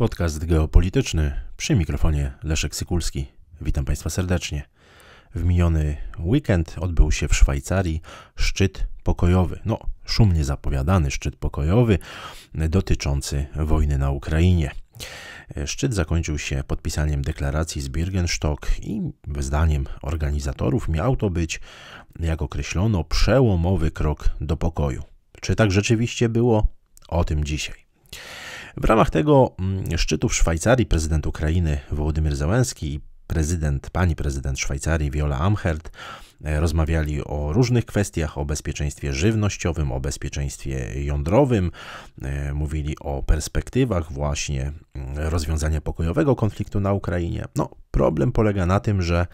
Podcast geopolityczny przy mikrofonie Leszek Sykulski. Witam Państwa serdecznie. W miniony weekend odbył się w Szwajcarii szczyt pokojowy. No, szumnie zapowiadany szczyt pokojowy dotyczący wojny na Ukrainie. Szczyt zakończył się podpisaniem deklaracji z Birgenstock i zdaniem organizatorów miał to być, jak określono, przełomowy krok do pokoju. Czy tak rzeczywiście było? O tym dzisiaj. W ramach tego mm, szczytu w Szwajcarii prezydent Ukrainy Wołodymyr Załęski i prezydent, pani prezydent Szwajcarii Viola Amherd e, rozmawiali o różnych kwestiach, o bezpieczeństwie żywnościowym, o bezpieczeństwie jądrowym, e, mówili o perspektywach właśnie mm, rozwiązania pokojowego konfliktu na Ukrainie. No, problem polega na tym, że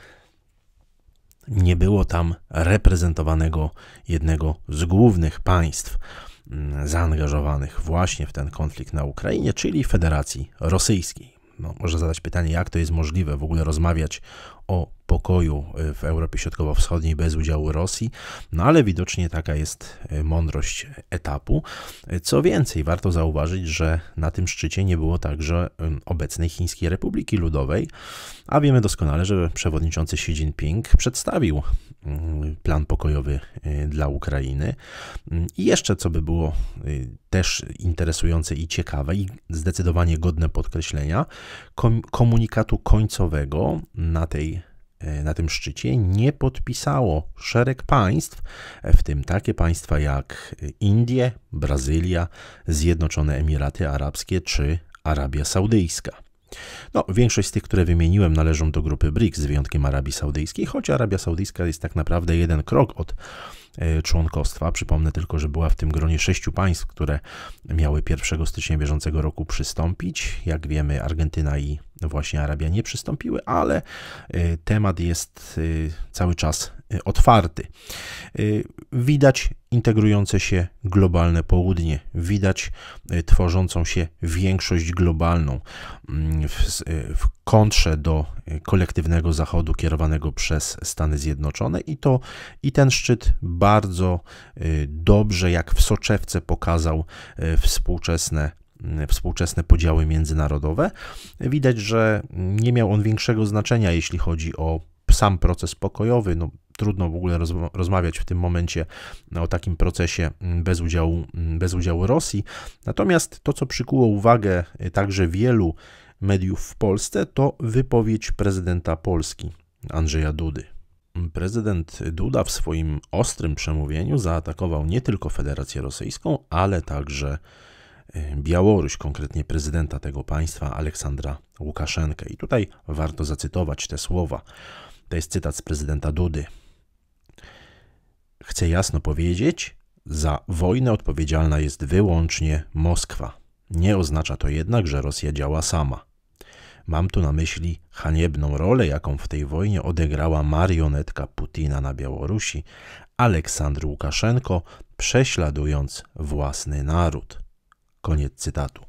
nie było tam reprezentowanego jednego z głównych państw Mm, zaangażowanych właśnie w ten konflikt na Ukrainie, czyli Federacji Rosyjskiej. No, można zadać pytanie, jak to jest możliwe w ogóle rozmawiać o pokoju e, w Europie Środkowo-Wschodniej bez udziału Rosji, no ale widocznie taka jest e, mądrość etapu. E, co więcej, warto zauważyć, że na tym szczycie nie było także obecnej Chińskiej Republiki Ludowej, a wiemy doskonale, że przewodniczący Xi Jinping przedstawił plan pokojowy dla Ukrainy. I jeszcze co by było też interesujące i ciekawe i zdecydowanie godne podkreślenia, komunikatu końcowego na tej E, na tym szczycie nie podpisało szereg państw, e, w tym takie państwa jak Indie, Brazylia, Zjednoczone Emiraty Arabskie czy Arabia Saudyjska. No, większość z tych, które wymieniłem, należą do grupy BRICS, z wyjątkiem Arabii Saudyjskiej, choć Arabia Saudyjska jest tak naprawdę jeden krok od e, członkostwa. Przypomnę tylko, że była w tym gronie sześciu państw, które miały 1 stycznia bieżącego roku przystąpić. Jak wiemy, Argentyna i właśnie Arabia nie przystąpiły, ale e, temat jest e, cały czas Y, otwarty. Y, widać integrujące się globalne południe, widać y, tworzącą się większość globalną mm, w, w kontrze do kolektywnego zachodu kierowanego przez Stany Zjednoczone i to i ten szczyt bardzo dobrze jak w soczewce pokazał współczesne współczesne podziały międzynarodowe. Widać, że nie miał on większego znaczenia, jeśli chodzi o sam proces pokojowy. No, trudno w ogóle rozmawiać w tym momencie o takim procesie mm, bez udziału, mm, bez udziału Rosji. Natomiast to, co przykuło uwagę y, także wielu mediów w Polsce, to wypowiedź prezydenta Polski Andrzeja Dudy. Prezydent Duda w swoim ostrym przemówieniu zaatakował nie tylko Federację Rosyjską, ale także y, Białoruś, konkretnie prezydenta tego państwa Aleksandra Łukaszenkę. I tutaj warto zacytować te słowa. To jest cytat z prezydenta Dudy. Chcę jasno powiedzieć, za wojnę odpowiedzialna jest wyłącznie Moskwa. Nie oznacza to jednak, że Rosja działa sama. Mam tu na myśli haniebną rolę, jaką w tej wojnie odegrała marionetka Putina na Białorusi, Aleksandr Łukaszenko, prześladując własny naród. Koniec cytatu.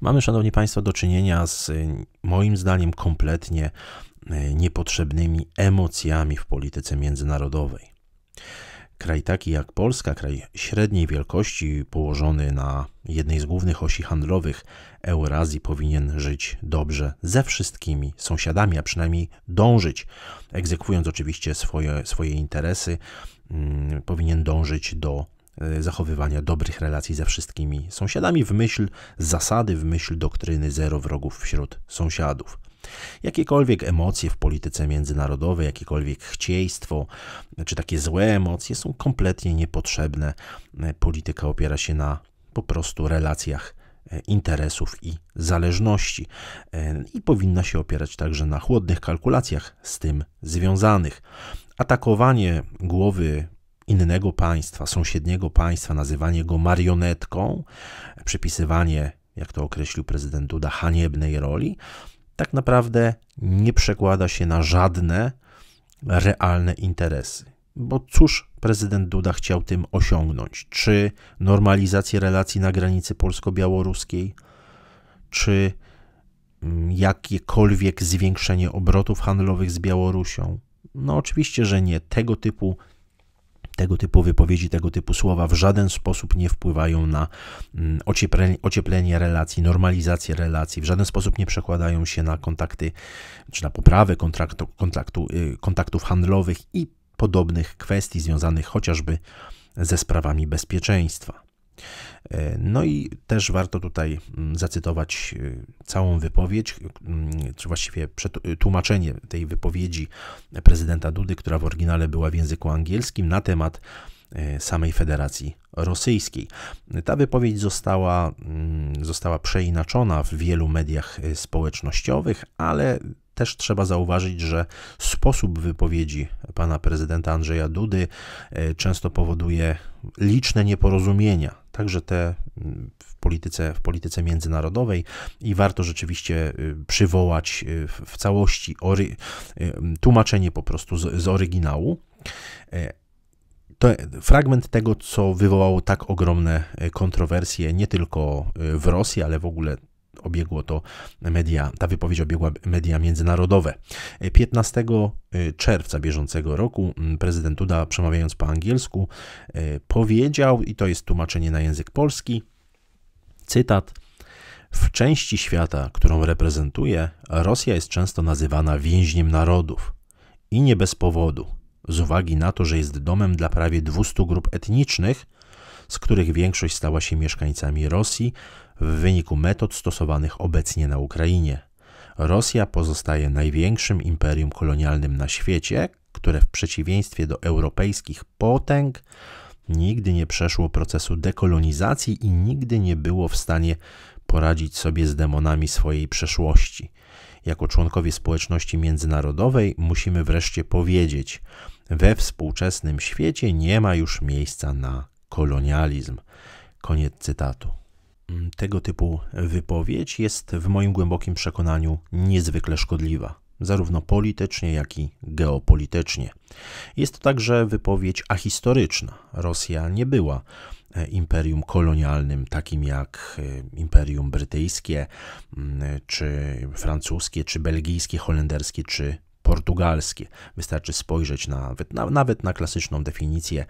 Mamy, Szanowni Państwo, do czynienia z y, moim zdaniem kompletnie y, niepotrzebnymi emocjami w polityce międzynarodowej. Kraj taki jak Polska, kraj średniej wielkości, położony na jednej z głównych osi handlowych Eurazji, powinien żyć dobrze ze wszystkimi sąsiadami, a przynajmniej dążyć, egzekwując oczywiście swoje, swoje interesy, mm, powinien dążyć do e, zachowywania dobrych relacji ze wszystkimi sąsiadami w myśl zasady, w myśl doktryny zero wrogów wśród sąsiadów. Jakiekolwiek emocje w polityce międzynarodowej, jakiekolwiek chciejstwo, czy takie złe emocje są kompletnie niepotrzebne. Polityka opiera się na po prostu relacjach e, interesów i zależności e, i powinna się opierać także na chłodnych kalkulacjach z tym związanych. Atakowanie głowy innego państwa, sąsiedniego państwa, nazywanie go marionetką, e, przypisywanie, jak to określił prezydent Duda, haniebnej roli, tak naprawdę nie przekłada się na żadne realne interesy. Bo cóż prezydent Duda chciał tym osiągnąć? Czy normalizację relacji na granicy polsko-białoruskiej, czy mm, jakiekolwiek zwiększenie obrotów handlowych z Białorusią? No, oczywiście, że nie. Tego typu tego typu wypowiedzi, tego typu słowa w żaden sposób nie wpływają na mm, ocieplenie, relacji, normalizację relacji, w żaden sposób nie przekładają się na kontakty czy na poprawę kontraktu, kontaktu, y, kontaktów handlowych i podobnych kwestii związanych chociażby ze sprawami bezpieczeństwa. E, no i też warto tutaj mm, zacytować e, całą wypowiedź, mm, czy właściwie e, tłumaczenie tej wypowiedzi prezydenta Dudy, która w oryginale była w języku angielskim na temat samej Federacji Rosyjskiej. Ta wypowiedź została, mm, została przeinaczona w wielu mediach społecznościowych, ale też trzeba zauważyć, że sposób wypowiedzi pana prezydenta Andrzeja Dudy często powoduje liczne nieporozumienia także te mm, w polityce, w polityce międzynarodowej i warto rzeczywiście y, przywołać y, w całości ory, y, tłumaczenie po prostu z, z oryginału. E, to fragment tego, co wywołało tak ogromne e, kontrowersje nie tylko w Rosji, ale w ogóle obiegło to media, ta wypowiedź obiegła media międzynarodowe. 15 y, czerwca bieżącego roku mm, prezydent Duda, przemawiając po angielsku, y, powiedział, i to jest tłumaczenie na język polski, cytat, w części świata, którą reprezentuje, Rosja jest często nazywana więźniem narodów i nie bez powodu, z uwagi na to, że jest domem dla prawie 200 grup etnicznych, z których większość stała się mieszkańcami Rosji w wyniku metod stosowanych obecnie na Ukrainie. Rosja pozostaje największym imperium kolonialnym na świecie, które w przeciwieństwie do europejskich potęg nigdy nie przeszło procesu dekolonizacji i nigdy nie było w stanie poradzić sobie z demonami swojej przeszłości. Jako członkowie społeczności międzynarodowej musimy wreszcie powiedzieć: we współczesnym świecie nie ma już miejsca na kolonializm. Koniec cytatu. Tego typu wypowiedź jest w moim głębokim przekonaniu niezwykle szkodliwa, zarówno politycznie, jak i geopolitycznie. Jest to także wypowiedź ahistoryczna. Rosja nie była e, imperium kolonialnym, takim jak e, imperium brytyjskie, czy francuskie, czy belgijskie, holenderskie, czy portugalskie. Wystarczy spojrzeć na, nawet na klasyczną definicję,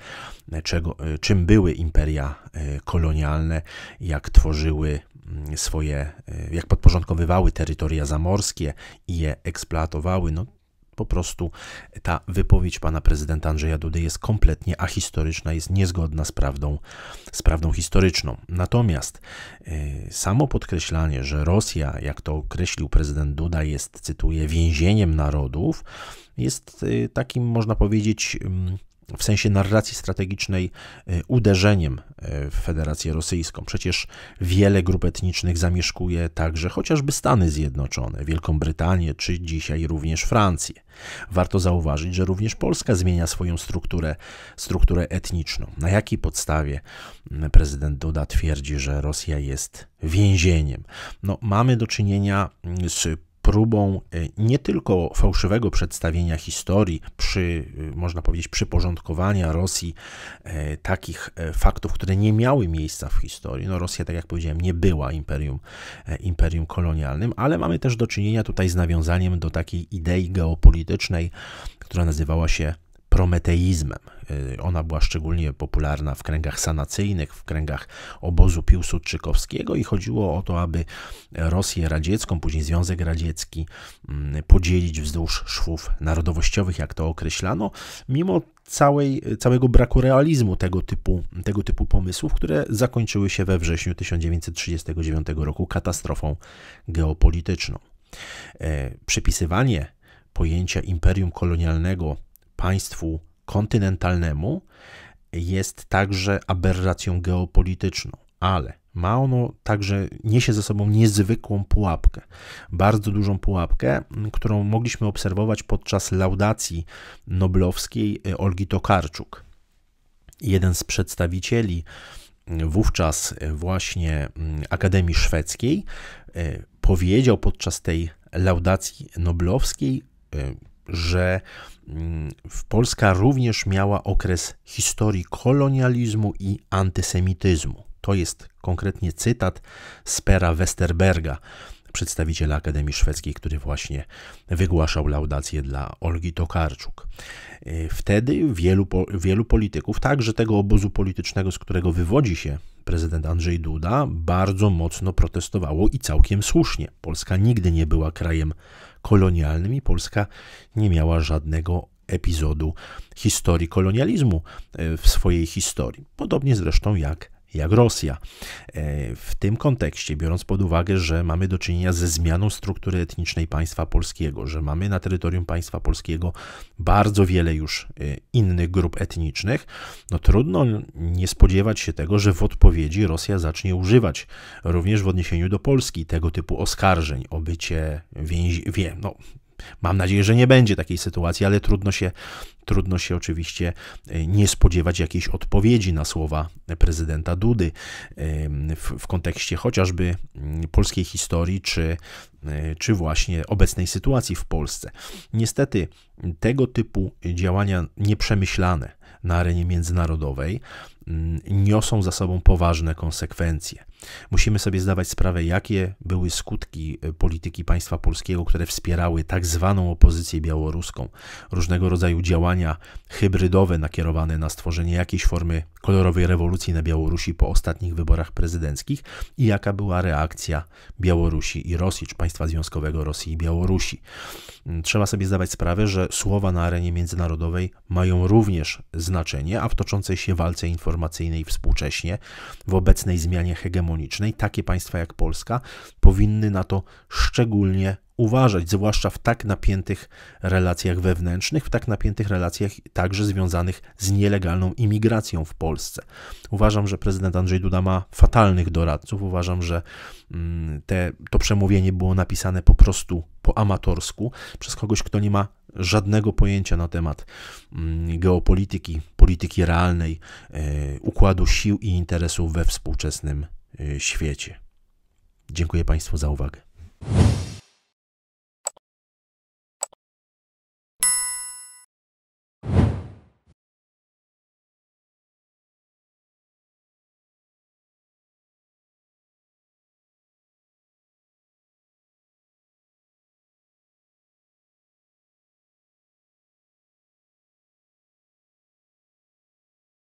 e, czego, e, czym były imperia e, kolonialne, jak tworzyły mm, swoje, jak podporządkowywały terytoria zamorskie i je eksploatowały, no po prostu ta wypowiedź pana prezydenta Andrzeja Dudy jest kompletnie ahistoryczna, jest niezgodna z prawdą, z prawdą historyczną. Natomiast y, samo podkreślanie, że Rosja, jak to określił prezydent Duda, jest, cytuję, więzieniem narodów, jest y, takim, można powiedzieć, y, w sensie narracji strategicznej y, uderzeniem y, w Federację Rosyjską. Przecież wiele grup etnicznych zamieszkuje także chociażby Stany Zjednoczone, Wielką Brytanię czy dzisiaj również Francję. Warto zauważyć, że również Polska zmienia swoją strukturę, strukturę etniczną. Na jakiej podstawie mm, prezydent Duda twierdzi, że Rosja jest więzieniem? No, mamy do czynienia mm, z próbą e, nie tylko fałszywego przedstawienia historii, przy, e, można powiedzieć, przyporządkowania Rosji e, takich faktów, które nie miały miejsca w historii. No Rosja, tak jak powiedziałem, nie była imperium, imperium kolonialnym, ale mamy też do czynienia tutaj z nawiązaniem do takiej idei geopolitycznej, która nazywała się prometeizmem. Y, ona była szczególnie popularna w kręgach sanacyjnych, w kręgach obozu Piłsudczykowskiego i chodziło o to, aby Rosję radziecką, później Związek Radziecki mm, podzielić wzdłuż szwów narodowościowych, jak to określano, mimo całej, całego braku realizmu tego typu, tego typu pomysłów, które zakończyły się we wrześniu 1939 roku katastrofą geopolityczną. Y, Przypisywanie pojęcia imperium kolonialnego państwu kontynentalnemu jest także aberracją geopolityczną, ale ma ono także, niesie ze sobą niezwykłą pułapkę, bardzo dużą pułapkę, którą mogliśmy obserwować podczas laudacji noblowskiej y, Olgi Tokarczuk. Jeden z przedstawicieli wówczas y, właśnie Akademii Szwedzkiej y, powiedział podczas tej laudacji noblowskiej że mm, Polska również miała okres historii kolonializmu i antysemityzmu. To jest konkretnie cytat z pera Westerberga, przedstawiciela Akademii Szwedzkiej, który właśnie wygłaszał laudację dla Olgi Tokarczuk. Y, wtedy wielu, wielu polityków, także tego obozu politycznego, z którego wywodzi się prezydent Andrzej Duda bardzo mocno protestowało i całkiem słusznie. Polska nigdy nie była krajem kolonialnym i Polska nie miała żadnego epizodu historii kolonializmu e, w swojej historii. Podobnie zresztą jak jak Rosja. E, w tym kontekście, biorąc pod uwagę, że mamy do czynienia ze zmianą struktury etnicznej państwa polskiego, że mamy na terytorium państwa polskiego bardzo wiele już e, innych grup etnicznych, no trudno nie spodziewać się tego, że w odpowiedzi Rosja zacznie używać również w odniesieniu do Polski tego typu oskarżeń o bycie więź... Wie, no, Mam nadzieję, że nie będzie takiej sytuacji, ale trudno się, trudno się oczywiście e, nie spodziewać jakiejś odpowiedzi na słowa prezydenta Dudy w, w kontekście chociażby mm, polskiej historii czy, e, czy właśnie obecnej sytuacji w Polsce. Niestety tego typu działania nieprzemyślane na arenie międzynarodowej mm, niosą za sobą poważne konsekwencje. Musimy sobie zdawać sprawę, jakie były skutki e, polityki państwa polskiego, które wspierały tak zwaną opozycję białoruską, różnego rodzaju działania hybrydowe nakierowane na stworzenie jakiejś formy kolorowej rewolucji na Białorusi po ostatnich wyborach prezydenckich i jaka była reakcja Białorusi i Rosji, czy państwa związkowego Rosji i Białorusi. Mm, trzeba sobie zdawać sprawę, że słowa na arenie międzynarodowej mają również znaczenie, a w toczącej się walce informacyjnej współcześnie, w obecnej zmianie hegemonii harmonicznej, takie państwa jak Polska powinny na to szczególnie uważać, zwłaszcza w tak napiętych relacjach wewnętrznych, w tak napiętych relacjach także związanych z nielegalną imigracją w Polsce. Uważam, że prezydent Andrzej Duda ma fatalnych doradców. Uważam, że mm, te, to przemówienie było napisane po prostu po amatorsku przez kogoś, kto nie ma żadnego pojęcia na temat mm, geopolityki, polityki realnej, e, układu sił i interesów we współczesnym Y, świecie. Dziękuję Państwu za uwagę.